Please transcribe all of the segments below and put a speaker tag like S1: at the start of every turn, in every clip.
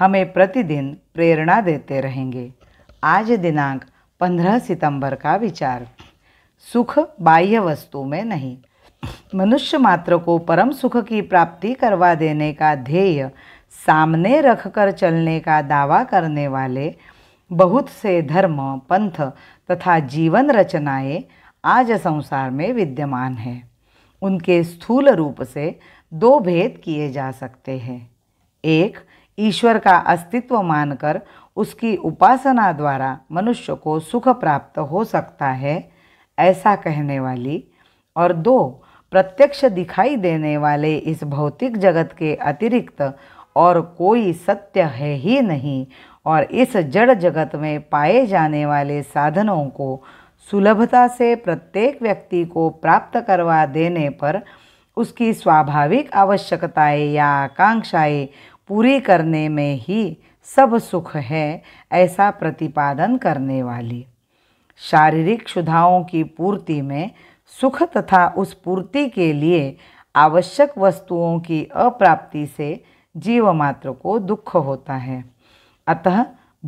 S1: हमें प्रतिदिन प्रेरणा देते रहेंगे आज दिनांक 15 सितंबर का विचार सुख बाह्य वस्तु में नहीं मनुष्य मात्र को परम सुख की प्राप्ति करवा देने का ध्येय सामने रखकर चलने का दावा करने वाले बहुत से धर्म पंथ तथा जीवन रचनाएं आज संसार में विद्यमान हैं उनके स्थूल रूप से दो भेद किए जा सकते हैं एक ईश्वर का अस्तित्व मानकर उसकी उपासना द्वारा मनुष्य को सुख प्राप्त हो सकता है ऐसा कहने वाली और दो प्रत्यक्ष दिखाई देने वाले इस भौतिक जगत के अतिरिक्त और कोई सत्य है ही नहीं और इस जड़ जगत में पाए जाने वाले साधनों को सुलभता से प्रत्येक व्यक्ति को प्राप्त करवा देने पर उसकी स्वाभाविक आवश्यकताएं या आकांक्षाएं पूरी करने में ही सब सुख है ऐसा प्रतिपादन करने वाली शारीरिक क्षुधाओं की पूर्ति में सुख तथा उस पूर्ति के लिए आवश्यक वस्तुओं की अप्राप्ति से जीव मात्र को दुख होता है अतः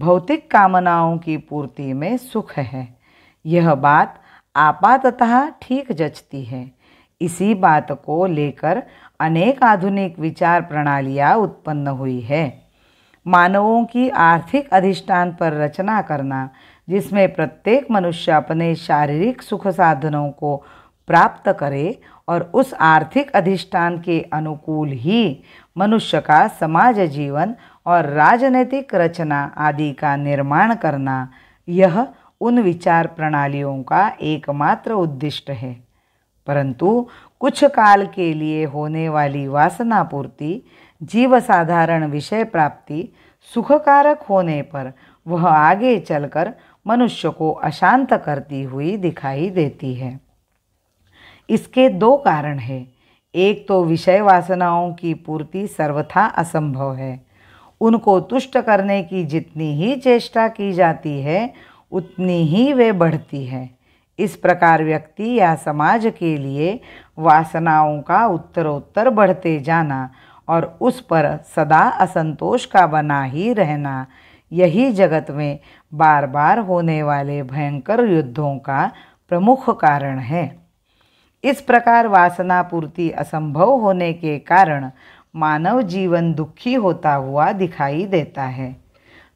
S1: भौतिक कामनाओं की पूर्ति में सुख है यह बात आपातः ठीक जचती है इसी बात को लेकर अनेक आधुनिक विचार प्रणालियाँ उत्पन्न हुई है मानवों की आर्थिक अधिष्ठान पर रचना करना जिसमें प्रत्येक मनुष्य अपने शारीरिक सुख साधनों को प्राप्त करे और उस आर्थिक अधिष्ठान के अनुकूल ही मनुष्य का समाज जीवन और राजनीतिक रचना आदि का निर्माण करना यह उन विचार प्रणालियों का एकमात्र उद्दिष्ट है परंतु कुछ काल के लिए होने वाली वासना पूर्ति जीव साधारण विषय प्राप्ति सुखकारक होने पर वह आगे चलकर मनुष्य को अशांत करती हुई दिखाई देती है इसके दो कारण है एक तो विषय वासनाओं की पूर्ति सर्वथा असंभव है उनको तुष्ट करने की जितनी ही चेष्टा की जाती है उतनी ही वे बढ़ती है इस प्रकार व्यक्ति या समाज के लिए वासनाओं का उत्तरोत्तर बढ़ते जाना और उस पर सदा असंतोष का बना ही रहना यही जगत में बार बार होने वाले भयंकर युद्धों का प्रमुख कारण है इस प्रकार वासना पूर्ति असंभव होने के कारण मानव जीवन दुखी होता हुआ दिखाई देता है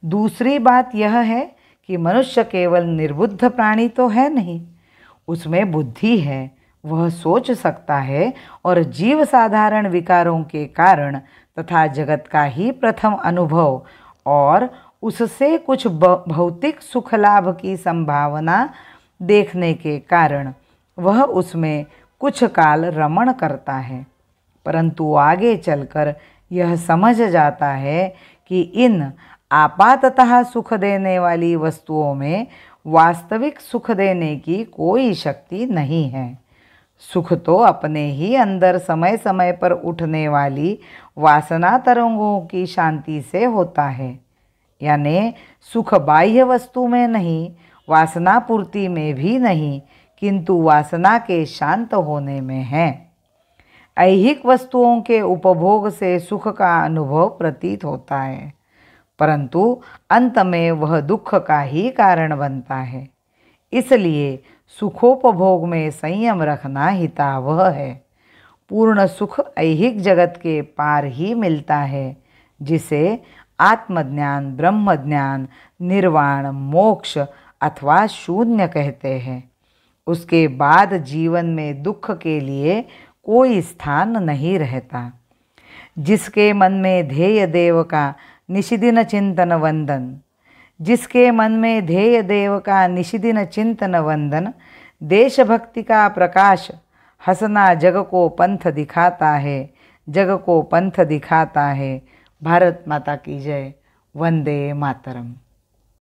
S1: दूसरी बात यह है कि मनुष्य केवल निर्बुद्ध प्राणी तो है नहीं उसमें बुद्धि है वह सोच सकता है और जीव साधारण विकारों के कारण तथा जगत का ही प्रथम अनुभव और उससे कुछ भौतिक सुख लाभ की संभावना देखने के कारण वह उसमें कुछ काल रमण करता है परंतु आगे चलकर यह समझ जाता है कि इन आपाततः सुख देने वाली वस्तुओं में वास्तविक सुख देने की कोई शक्ति नहीं है सुख तो अपने ही अंदर समय समय पर उठने वाली वासना तरंगों की शांति से होता है यानी सुख बाह्य वस्तु में नहीं वासना पूर्ति में भी नहीं किंतु वासना के शांत होने में है ऐहिक वस्तुओं के उपभोग से सुख का अनुभव प्रतीत होता है परंतु अंत में वह दुख का ही कारण बनता है इसलिए सुखोपभोग में संयम रखना हितावह है पूर्ण सुख ऐहिक जगत के पार ही मिलता है जिसे आत्मज्ञान ब्रह्मज्ञान निर्वाण मोक्ष अथवा शून्य कहते हैं उसके बाद जीवन में दुख के लिए कोई स्थान नहीं रहता जिसके मन में ध्येय देव का निशिदिन चिंतन वंदन जिसके मन में ध्येय देव का निशिदिन चिंतन वंदन देशभक्ति का प्रकाश हसना जग को पंथ दिखाता है जग को पंथ दिखाता है भारत माता की जय वंदे मातरम